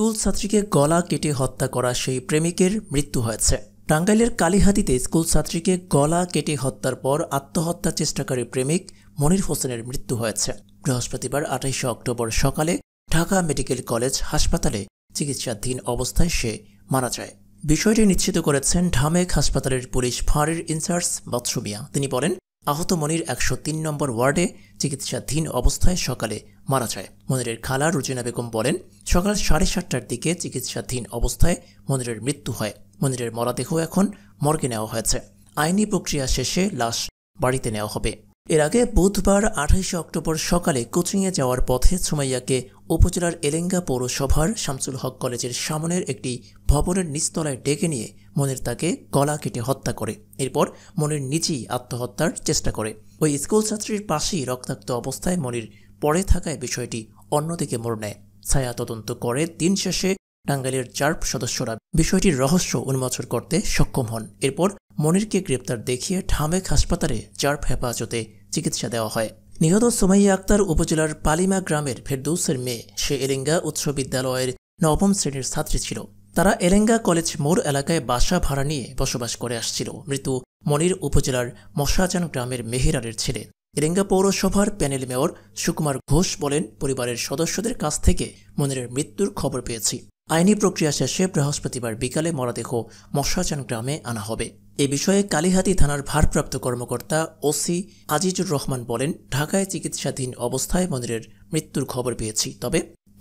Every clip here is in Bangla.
স্কুল ছাত্রীকে গলা কেটে হত্যা করা সেই প্রেমিকের মৃত্যু হয়েছে টাঙ্গাইলের কালীহাতিতে স্কুল ছাত্রীকে গলা কেটে হত্যার পর আত্মহত্যা চেষ্টাকারী প্রেমিক মনির হোসেনের মৃত্যু হয়েছে বৃহস্পতিবার আঠাইশে অক্টোবর সকালে ঢাকা মেডিকেল কলেজ হাসপাতালে চিকিৎসাধীন অবস্থায় সে মারা যায় বিষয়টি নিশ্চিত করেছেন ঢামেক হাসপাতালের পুলিশ ফাঁড়ির ইনচার্জ বৎসমিয়া তিনি বলেন আহত মনির একশো তিন নম্বর ওয়ার্ডে চিকিৎসাধীন অবস্থায় সকালে মারা যায় মনিরের খালা রুজিনা বেগম বলেন সকাল সাড়ে সাতটার দিকে চিকিৎসাধীন অবস্থায় মনিরের মৃত্যু হয় মনিরের মরাদেহ এখন মর্গে নেওয়া হয়েছে আইনি প্রক্রিয়া শেষে লাশ বাড়িতে নেওয়া হবে এর আগে বুধবার আঠাইশে অক্টোবর সকালে কোচিংয়ে যাওয়ার পথে সুমাইয়াকে উপজেলার এলেঙ্গা পৌরসভার শামসুল হক কলেজের সামনের একটি ভবনের নিচতলায় ডেকে নিয়ে মনির তাকে গলা কেটে হত্যা করে এরপর মনির নিজেই আত্মহত্যার চেষ্টা করে ওই স্কুল ছাত্রীর পাশেই রক্তাক্ত অবস্থায় মনির পড়ে থাকায় বিষয়টি অন্যদিকে মোড় নেয় ছায়া তদন্ত করে দিন শেষে টাঙ্গাইলের চার্প সদস্যরা বিষয়টির রহস্য উন্মোচন করতে সক্ষম হন এরপর মনিরকে গ্রেপ্তার দেখিয়ে ঢামেক হাসপাতালে জার্প হেফাজতে চিকিৎসা দেওয়া হয় নিহত সোমাইয়া আক্তার উপজেলার পালিমা গ্রামের ফেরদৌসের মেয়ে সে এলেঙ্গা উচ্চ বিদ্যালয়ের নবম শ্রেণীর ছাত্রী ছিল তারা এলেঙ্গা কলেজ মোড় এলাকায় বাসা ভাড়া নিয়ে বসবাস করে আসছিল মৃত্যু মনির উপজেলার মশাজান গ্রামের মেহেরারের ছেলে এলেঙ্গা পৌরসভার প্যানেল মেয়র সুকুমার ঘোষ বলেন পরিবারের সদস্যদের কাছ থেকে মনিরের মৃত্যুর খবর পেয়েছি আইনি প্রক্রিয়া শেষে বৃহস্পতিবার বিকালে মরদেহ মশাচান গ্রামে আনা হবে এ বিষয়ে কালিহাতি থানার ভারপ্রাপ্ত কর্মকর্তা ওসি আজিজুর রহমান বলেন ঢাকায় চিকিৎসাধীন অবস্থায় মনিরের মৃত্যুর খবর পেয়েছি তবে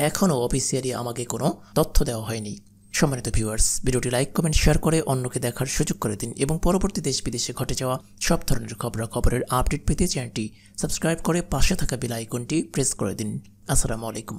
এখনও অফিসিয়ালি আমাকে কোনো তথ্য দেওয়া হয়নি সম্মানিত ভিউয়ার্স ভিডিওটি লাইক কমেন্ট শেয়ার করে অন্যকে দেখার সুযোগ করে দিন এবং পরবর্তী দেশ বিদেশে ঘটে যাওয়া সব ধরনের খবরাখবরের আপডেট পেতে চ্যানেলটি সাবস্ক্রাইব করে পাশে থাকা বেল আইকনটি প্রেস করে দিন আসসালামু আলাইকুম